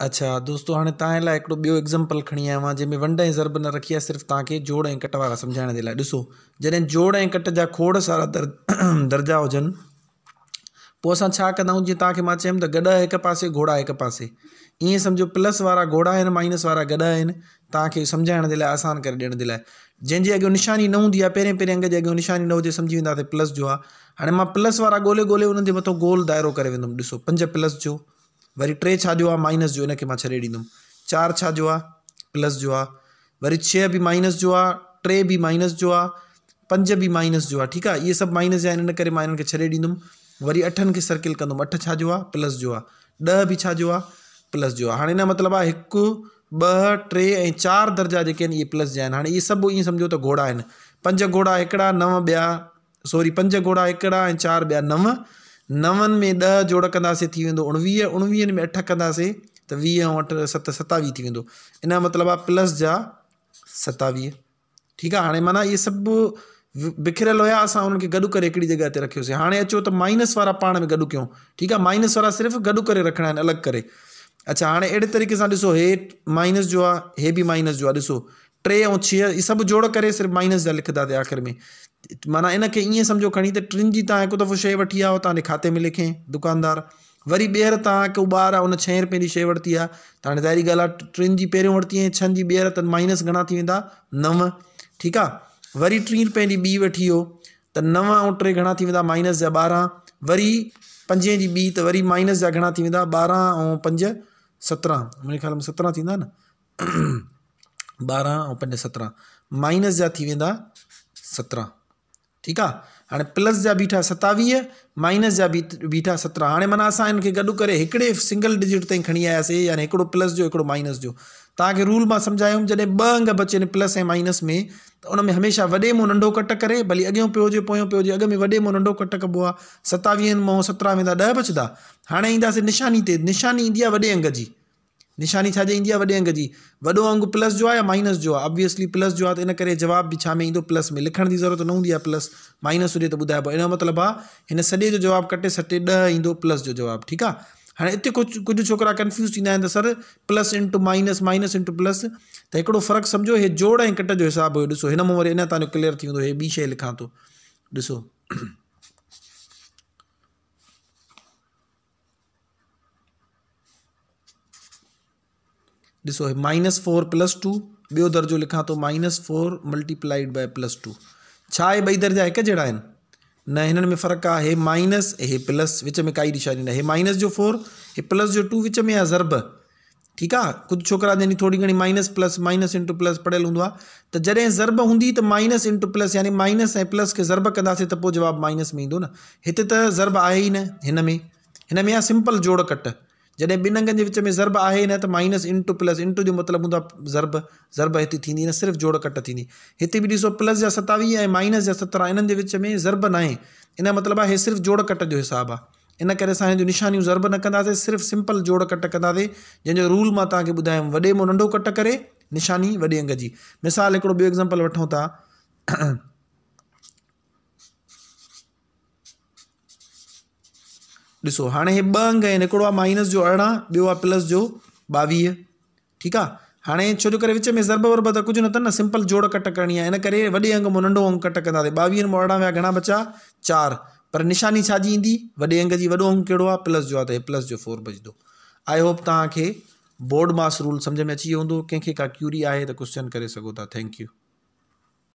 अच्छा दोस्तों हाँ तव्हां लाइ हिकिड़ो एग्ज़ाम्पल खणी आयो आहियां जंहिंमें वंड ज़रब न रखी है सिर्फ़ तव्हांखे जोड़ कट वारा समझाने के लिए ऐसो जैसे जोड़ ऐं कट जा खोड़ सारा दर दर्जा होजन तो असां कदम कंदा आहियूं जीअं तव्हांखे मां चयुमि त घोड़ा एक पास ये समझो प्लस वा घोड़ा माइनस वा गॾा तक समझाने सम्झाइण आसान कर ॾियण जैसे अगर निशानी न होंगी आहे पहिरें अंग जे निशानी न हो समझी वेंदासीं प्लस जो आहे हाणे मां प्लस वा ॻोल्हे ॻोल्हे उन्हनि जे गोल दाइरो करे पंज प्लस जो वरी टे छा जो आहे माइनस जो इनखे मां छॾे ॾींदुमि चारि छा जो आहे प्लस जो आहे वरी छह बि माइनस जो आहे टे बि माइनस जो आहे पंज बि माइनस जो आहे ठीकु आहे इहे सभु माइनस जा आहिनि इन करे मां हिन खे छॾे ॾींदुमि वरी अठनि खे सर्किल कंदुमि अठ छा जो आहे प्लस जो आहे ॾह बि छा जो आहे प्लस जो आहे हाणे इन जो मतिलबु आहे हिकु ॿ टे ऐं चारि दर्जा जेके आहिनि इहे प्लस जा आहिनि हाणे इहे सभु ईअं सम्झो त घोड़ा आहिनि पंज घोड़ा हिकिड़ा नव ॿिया सॉरी पंज घोड़ा हिकिड़ा ऐं चारि ॿिया नव नवन में दह जोड़ कंदासीं थी वेंदो उणिवीह उणिवीहनि में अठ कंदासीं त वीह ऐं अठ सत सतावीह थी वेंदो इन जो मतिलबु आहे प्लस जा सतावीह ठीकु आहे हाणे माना इहे सभु बिखरियल हुया असां हुननि खे गॾु करे हिकिड़ी जॻह ते रखियोसीं हाणे अचो त माइनस वारा पाण में गॾु कयूं ठीकु आहे माइनस वारा सिर्फ़ु गॾु करे रखिणा आहिनि अलॻि करे अच्छा हाणे अहिड़े तरीक़े सां ॾिसो हे माइनस जो आहे हे बि माइनस जो आहे ॾिसो टे ऐं छह इहे सभु जोड़ करे सिर्फ़ु माइनस जा लिखंदासीं आख़िर में माना इन खे ईअं सम्झो खणी त टिनि जी तव्हां हिकु दफ़ो शइ वठी आयो तव्हांजे खाते में लिखे दुकानदार वरी ॿीहर तव्हां हिकु ॿारु आहे उन छहें रुपए जी शइ वरिती आहे त हाणे ज़ाहिरी ॻाल्हि आहे टिनि जी पहिरियों वरिती आहे छहनि जी ॿीहर त माइनस घणा थी वेंदा नव ठीकु आहे वरी टीं रुपए जी ॿी वठी वियो त नव ऐं टे घणा थी वेंदा माइनस जा ॿारहं वरी पंज जी ॿी त वरी माइनस जा घणा थी वेंदा ॿारहं ऐं पंज सत्रहं मुंहिंजे ख़्याल में सत्रहं थींदा न ॿारहं ऐं पंज सत्रहं माइनस जा थी वेंदा सत्रहं ठीक है हाँ प्लस जा बीठा सतावीह माइनस जहाँ बी बीठा सत्रह हाँ मन असां हिनखे गॾु करे सिंगल डिजिट ताईं खी आयासीं यानी हिकिड़ो प्लस जो हिकिड़ो माइनस जो तक रूल में सम्झायुमि जैसे ॿ अंग बचनि प्लस ए माइनस में तो उन हमेशा वे वॾे नंढो कट कर भली अॻियां पियो हो पोयां पियो हुजे अॻु में वे मों नंढो कट कबो आहे सतावीहनि सत्रह सत्रहं वेंदा ॾह बचंदा हाणे निशानी से निशानी ईंदी आहे वे अंग जी निशानी छा ईंदी वे वॾे अंग जी वॾो अंगु प्लस जो आहे या माइनस जो आहे ऑब्वियसली प्लस जो आहे इन करे जवाब भी छा में ईंदो प्लस में लिखण की ज़रूरत न हूंदी प्लस माइनस हुजे तो ॿुधाइबो इन मतलब मतिलबु आहे हिन जो जवाबु कटे सटे दह ईंदो प्लस जो जवाबु ठीकु आहे हाणे हिते कुछ कुझु छोकिरा कंफ्यूज़ थींदा sir plus into minus minus into plus त हिकिड़ो फ़र्क़ु सम्झो हे जोड़ कट जो हिसाबु हुयो ॾिसो हिन मां वरी अञा क्लियर थी वेंदो हे ॿी तो ऐसो ॾिसो माइनस फोर प्लस टू बो दर्जो लिखा तो minus four multiplied by plus two छा आहे दर्जा एक जड़ा न हिननि में फ़र्क़ु आहे हे माइनस हे प्लस विच में काई निशानी न माइनस जो फोर हे प्लस जो टू विच में आ ज़रब ठीक आहे कुझु छोकिरा जॾहिं थोरी घणी minus plus minus into plus पढ़ियल हों आहे त ज़रब हूंदी तो माइनस इंटू प्लस यानी माइनस ए प्लस के ज़रब कदे तो जवाब माइनस में ईंदो न हिते त ज़रब आहे न हिन में हिन सिंपल जोड़ कट जॾहिं ॿिनि अंगनि जे विच में ज़र्ब आहे न त माइनस इंटू प्लस इंटू जो मतिलबु हूंदो आहे ज़र्ब ज़रब हिते थींदी न सिर्फ़ु जोड़ कट थींदी हिते बि ॾिसो प्लस जा सतावीह ऐं माइनस जा सत्रहं इन्हनि जे विच में ज़र्ब न आहे इन जो मतिलबु आहे हे सिर्फ़ु जोड़ कट जो हिसाबु आहे इन करे असां हिन जूं निशानियूं ज़र्ब न कंदासीं सिर्फ़ु सिंपल जोड़ कट कंदासीं जंहिंजो रूल मां तव्हांखे ॿुधायमि वॾे मो नंढो कट करे निशानी वॾे अंग जी मिसाल हिकिड़ो ॿियो एग्ज़ाम्पल वठूं था ॾिसो हाँ हे ॿ अंग माइनस जो अरिड़हं ॿियो प्लस जो ॿावीह ठीकु हाँ हाणे छो जो विच में ज़रब वरब तो कुछ न सिंपल जोड़ कट करनी है इनकर वे अंग में नंढो अंग कट कंदासीं ॿावीह मां अरिड़हं विया घणा बचा चार पर निशानी छाजी इंदी वे अंग जी वॾो अंग कहिड़ो प्लस जो आहे प्लस जो फोर बचंदो आई होप तव्हांखे बोर्ड मास रूल समझ में अची वियो कें का क्यूरी है त क्वेश्चन करे सघो थैंक यू